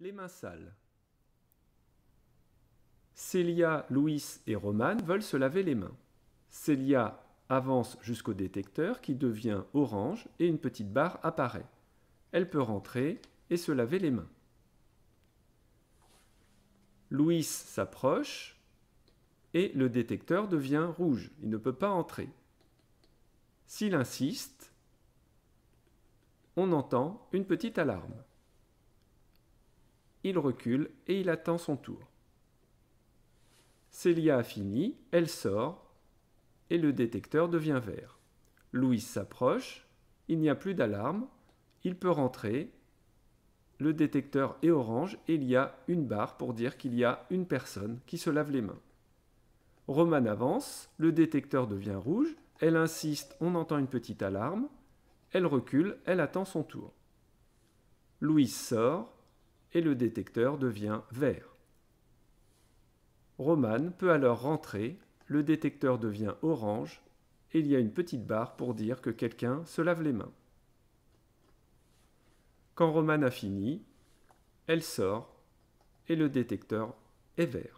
Les mains sales. Célia, Louis et Roman veulent se laver les mains. Célia avance jusqu'au détecteur qui devient orange et une petite barre apparaît. Elle peut rentrer et se laver les mains. Louis s'approche et le détecteur devient rouge. Il ne peut pas entrer. S'il insiste, on entend une petite alarme il recule et il attend son tour. Célia a fini, elle sort et le détecteur devient vert. Louise s'approche, il n'y a plus d'alarme, il peut rentrer, le détecteur est orange et il y a une barre pour dire qu'il y a une personne qui se lave les mains. Roman avance, le détecteur devient rouge, elle insiste, on entend une petite alarme, elle recule, elle attend son tour. Louise sort, et le détecteur devient vert. Roman peut alors rentrer, le détecteur devient orange et il y a une petite barre pour dire que quelqu'un se lave les mains. Quand Roman a fini, elle sort et le détecteur est vert.